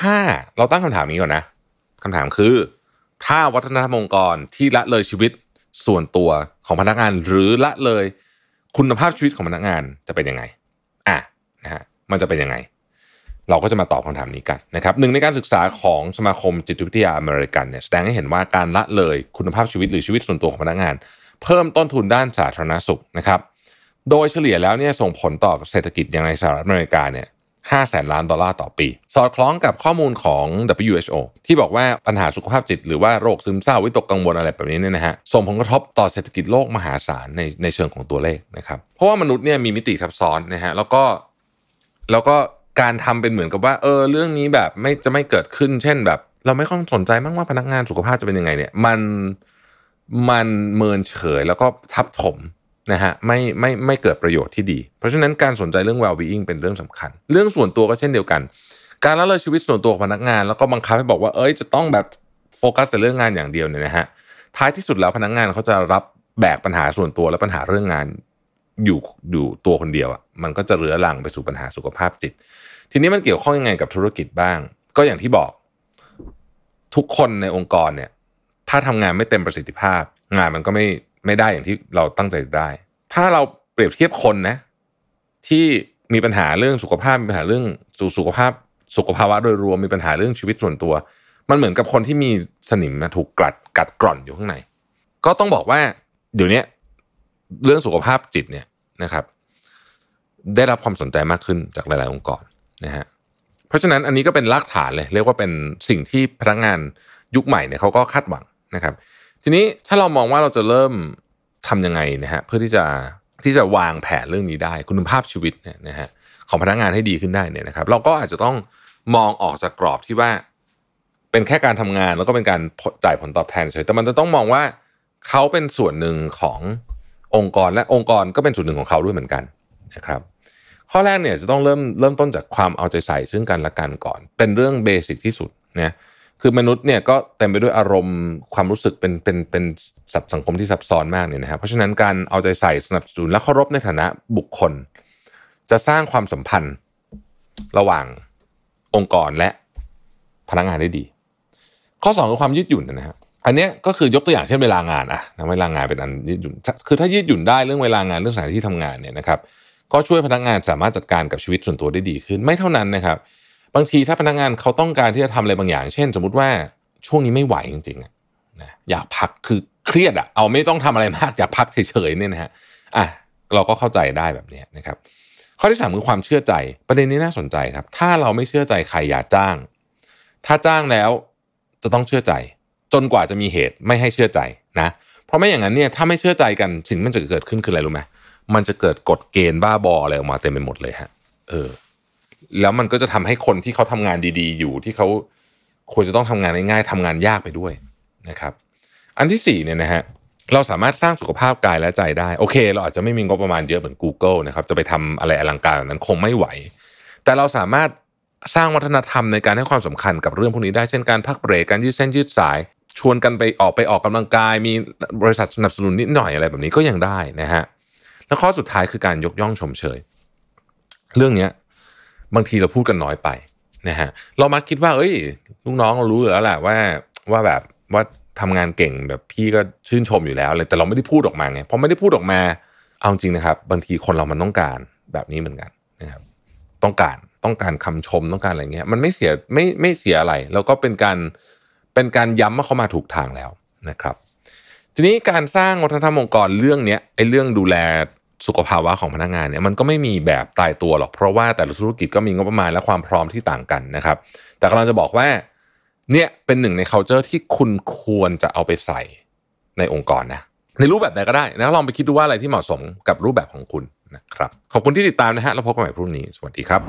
ถ้าเราตั้งคำถามนี้ก่อนนะคำถามคือ ถ้าวัฒนธรรมองค์กรที่ละเลยชีวิตส่วนตัวของพนักงาน หรือละเลยคุณภาพชีวิตของพนักงานจะเป็นยังไง อ่ะนะฮะมันจะเป็นยังไง เราก็จะมาตอบคำถามนี้กันนะครับหนึ่งในการศึกษาของสมาคมจิตวิทยาอเมริกันเนี่ยแสดงให้เห็นว่าการละเลยคุณภาพชีวิตหรือชีวิตส่วนตัวของพนักงาน เพิ่มต้นทุนด้านสาธารณสุขนะครับ โดยเฉลี่ยแล้วเนี่ยส่งผลต่อเศรษฐกิจอย่างในสหรัฐอเมริกาเนี่ย5แสนล้านดอลลาร์ต่อปี สอดคล้องกับข้อมูลของ WHO ที่บอกว่าปัญหาสุขภาพจิต หรือว่าโรคซึมเศร้าวิตกกังวลอะไรแบบนี้เนี่ยนะฮะส่งผลกระทบต่อเศรษฐกิจโลกมหาศาลในในเชิงของตัวเลขนะครับเพราะว่ามนุษย์เนี่ยมีมิติซับซ้อนนะฮะแล้วก็แล้วก็การทำเป็นเหมือนกับว่าเออเรื่องนี้แบบไม่จะไม่เกิดขึ้นเช่นแบบ เราไม่ต้องสนใจมากว่าพนักงานสุขภาพจะเป็นยังไงเนี่ยมันมันเมินเฉยแล้วก็ทับถมนะฮะไม่ไม่ไม่เกิดประโยชน์ที่ดี เพราะฉะนั้นการสนใจเรื่อง well-being เป็นเรื่องสำคัญ เรื่องส่วนตัวก็เช่นเดียวกัน การละเลยชีวิตส่วนตัวของพนักงานแล้วก็บังคับให้บอกว่าเอ้ยจะต้องแบบโฟกัสแต่เรื่องงานอย่างเดียวเนี่ยนะฮะท้ายที่สุดแล้วพนักงานเขาจะรับแบกปัญหาส่วนตัวและปัญหาเรื่องงานอยู่อยู่ตัวคนเดียวอะ่ะมันก็จะเรื้อรังไปสู่ปัญหาสุขภาพจิต ทีนี้มันเกี่ยวข้องยังไงกับธุรกิจบ้าง ก็อย่างที่บอกทุกคนในองค์กรเนี่ยถ้าทำงานไม่เต็มประสิทธิภาพ งานมันก็ไม่ไม่ได้อย่างที่เราตั้งใจได้ ถ้าเราเปรียบเทียบคนนะที่มีปัญหาเรื่องสุขภาพมีปัญหาเรื่องสุสขภาพ สุขภาวะโดยรวมมีปัญหาเรื่องชีวิตส่วนตัว มันเหมือนกับคนที่มีสนิมนะถูกกัดกัดกร่อนอยู่ข้างใน ก็ต้องบอกว่า เดี๋ยวนี้เรื่องสุขภาพจิตเนี่ยนะครับ ได้รับความสนใจมากขึ้นจากหลาย ๆ องค์กรนะฮะเพราะฉะนั้นอันนี้ก็เป็นรากฐานเลยเรียกว่าเป็นสิ่งที่พนักงานยุคใหม่เนี่ยเขาก็คาดหวังนะครับทีนี้ถ้าเรามองว่าเราจะเริ่มทํำยังไงนะฮะเพื่อที่จะที่จะวางแผนเรื่องนี้ได้ คุณภาพชีวิตเนี่ยนะฮะของพนักงานให้ดีขึ้นได้เนี่ยนะครับ เราก็อาจจะต้องมองออกจากกรอบที่ว่า เป็นแค่การทำงาน แล้วก็เป็นการจ่ายผลตอบแทนเฉยแต่มันจะต้องมองว่าเขาเป็นส่วนหนึ่งขององค์กรและองค์กรก็เป็นส่วนหนึ่งของเขาด้วยเหมือนกันนะครับข้อแรกเนี่ยจะต้องเริ่มเริ่มต้นจากความเอาใจใส่ซึ่งกันและกันก่อน เป็นเรื่องเบสิกที่สุดนะคือ มนุษย์เนี่ย ก็เต็มไปด้วยอารมณ์ความรู้สึกเป็นเป็นเป็นสับสังคมที่ซับซ้อนมากเนี่ยนะครับเพราะฉะนั้นการเอาใจใส่สนับสนุนและเคารพในฐานะบุคคล จะสร้างความสัมพันธ์ระหว่างองค์กรและพนักงานได้ดี ข้อ 2คือความยืดหยุ่นนะับอันนี้ก็คือยกตัวอย่างเช่นเวลางานอะเวลางานเป็นอันยืดหยุ่นคือถ้ายืดหยุ่นได้เรื่องเวลางานเรื่องสถานที่ทำงานเนี่ยนะครับ ก็ช่วยพนักงานสามารถจัดการกับชีวิตส่วนตัวได้ดีขึ้นไม่เท่านั้นนะครับบางทีถ้าพนักงงานเขาต้องการที่จะทำอะไรบางอย่างเช่น สมมติว่าช่วงนี้ไม่ไหวจริงๆนะอยากพักคือเครียดอะเอาไม่ต้องทำอะไรมากอยากพักเฉยๆเนี่ยนะฮะอ่ะเราก็เข้าใจได้แบบนี้นะครับ ข้อที่สามคือความเชื่อใจประเด็นนี้น่าสนใจครับ ถ้าเราไม่เชื่อใจใครอย่าจ้าง ถ้าจ้างแล้วจะต้องเชื่อใจ จนกว่าจะมีเหตุไม่ให้เชื่อใจนะเพราะไม่อย่างนั้นเนี่ยถ้าไม่เชื่อใจกันสิ่งมันจะเกิดขึ้นคืออะไรรู้ไหมมันจะเกิดกฎเกณฑ์บ้าบออะไรออกมาเต็มไปหมดเลยฮะ เออแล้วมันก็จะทำให้คนที่เขาทำงานดี ๆ อยู่ที่เขาควรจะต้องทำงานง่ายๆทางานยากไปด้วยนะครับ อันที่สี่เนี่ยนะฮะเราสามารถสร้างสุขภาพกายและใจได้โอเค เราอาจจะไม่มีงบประมาณเยอะเหมือน Google นะครับ จะไปทำอะไรอลังการแบบนั้นคงไม่ไหว แต่เราสามารถสร้างวัฒนธรรมในการให้ความสำคัญกับเรื่องพวกนี้ได้เช่นการพักเบรกการยืดเส้นยืดสายชวนกันไปออกไปออกกำลังกาย มีบริษัทสนับสนุนนิดหน่อยอะไร แบบนี้ก็ยังได้นะฮะ แล้วข้อสุดท้ายคือการยกย่องชมเชยเรื่องเนี้ยบางทีเราพูดกันน้อยไปนะฮะเรามักคิดว่า เอ้ยลูกน้องเรารู้อยู่แล้วแหละว่าว่าแบบว่าทำงานเก่งแบบพี่ก็ชื่นชมอยู่แล้วเลยแต่เราไม่ได้พูดออกมาไงพอไม่ได้พูดออกมาเอาจริงนะครับบางทีคนเรามันต้องการแบบนี้เหมือนกันนะครับต้องการต้องการคำชมต้องการอะไรเงี้ยมันไม่เสียไม่ไม่เสียอะไร แล้วก็เป็นการเป็นการย้ำว่าเขามาถูกทางแล้วนะครับ ทีนี้การสร้างวัฒนธรรมองค์กรเรื่องเนี้ยไอ้เรื่องดูแลสุขภาวะของพนักงานเนี่ยมันก็ไม่มีแบบ ตายตัวหรอกเพราะว่าแต่ละธุรกิจก็มีงบประมาณและความพร้อมที่ต่างกันนะครับ แต่กำลังจะบอกว่าเนี่ยเป็นหนึ่งใน culture ที่คุณควรจะเอาไปใส่ในองค์กรนะในรูปแบบไหนก็ได้นะลองไปคิดดูว่าอะไรที่เหมาะสมกับรูปแบบของคุณนะครับขอบคุณที่ติดตามนะฮะแล้วพบกันใหม่พรุ่งนี้สวัสดีครับ